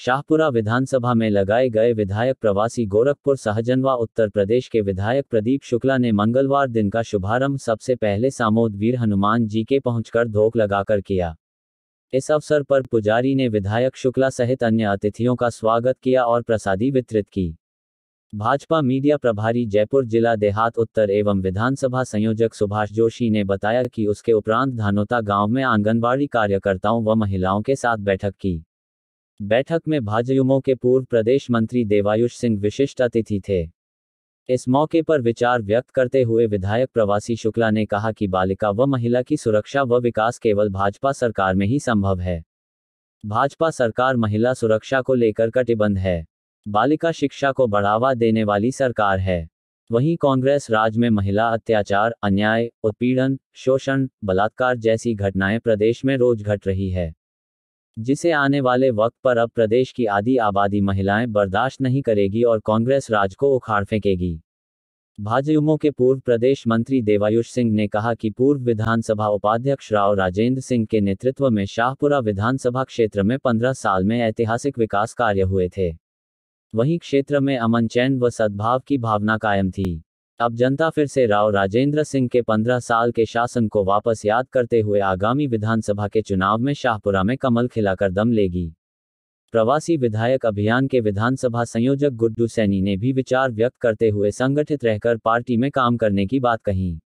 शाहपुरा विधानसभा में लगाए गए विधायक प्रवासी गोरखपुर सहजनवा उत्तर प्रदेश के विधायक प्रदीप शुक्ला ने मंगलवार दिन का शुभारंभ सबसे पहले सामोद वीर हनुमान जी के पहुंचकर धोख लगाकर किया इस अवसर पर पुजारी ने विधायक शुक्ला सहित अन्य अतिथियों का स्वागत किया और प्रसादी वितरित की भाजपा मीडिया प्रभारी जयपुर जिला देहात उत्तर एवं विधानसभा संयोजक सुभाष जोशी ने बताया कि उसके उपरांत धानोता गांव में आंगनबाड़ी कार्यकर्ताओं व महिलाओं के साथ बैठक की बैठक में भाजयुमो के पूर्व प्रदेश मंत्री देवायुष सिंह विशिष्ट अतिथि थे इस मौके पर विचार व्यक्त करते हुए विधायक प्रवासी शुक्ला ने कहा कि बालिका व महिला की सुरक्षा व विकास केवल भाजपा सरकार में ही संभव है भाजपा सरकार महिला सुरक्षा को लेकर कटिबंध है बालिका शिक्षा को बढ़ावा देने वाली सरकार है वहीं कांग्रेस राज्य में महिला अत्याचार अन्याय उत्पीड़न शोषण बलात्कार जैसी घटनाएं प्रदेश में रोज घट रही है जिसे आने वाले वक्त पर अब प्रदेश की आधी आबादी महिलाएं बर्दाश्त नहीं करेगी और कांग्रेस राज को उखाड़ फेंकेगी भाजयुमो के पूर्व प्रदेश मंत्री देवायुष सिंह ने कहा कि पूर्व विधानसभा उपाध्यक्ष राव राजेंद्र सिंह के नेतृत्व में शाहपुरा विधानसभा क्षेत्र में पंद्रह साल में ऐतिहासिक विकास कार्य हुए थे वहीं क्षेत्र में अमन चैन व सद्भाव की भावना कायम थी अब जनता फिर से राव राजेंद्र सिंह के 15 साल के शासन को वापस याद करते हुए आगामी विधानसभा के चुनाव में शाहपुरा में कमल खिलाकर दम लेगी प्रवासी विधायक अभियान के विधानसभा संयोजक गुड्डू सैनी ने भी विचार व्यक्त करते हुए संगठित रहकर पार्टी में काम करने की बात कही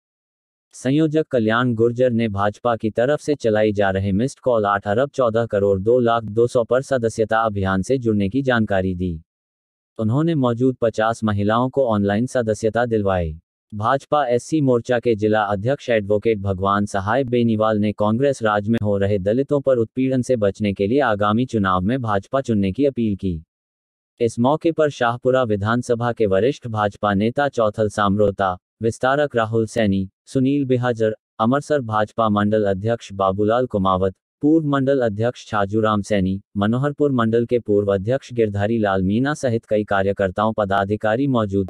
संयोजक कल्याण गुर्जर ने भाजपा की तरफ से चलाई जा रहे मिस्ड कॉल आठ अरब चौदह करोड़ दो लाख दो सौ पर सदस्यता अभियान से जुड़ने की जानकारी दी तो उन्होंने मौजूद 50 महिलाओं को ऑनलाइन सदस्यता दिलवाई भाजपा एससी मोर्चा के जिला अध्यक्ष एडवोकेट भगवान सहाय बेनीवाल ने कांग्रेस राज में हो रहे दलितों पर उत्पीड़न से बचने के लिए आगामी चुनाव में भाजपा चुनने की अपील की इस मौके पर शाहपुरा विधानसभा के वरिष्ठ भाजपा नेता चौथल सामरोता विस्तारक राहुल सैनी सुनील बिहाजर अमरसर भाजपा मंडल अध्यक्ष बाबूलाल कुमावत पूर्व मंडल अध्यक्ष छाजूराम सैनी मनोहरपुर मंडल के पूर्व अध्यक्ष गिरधारी लाल मीना सहित कई कार्यकर्ताओं पदाधिकारी मौजूद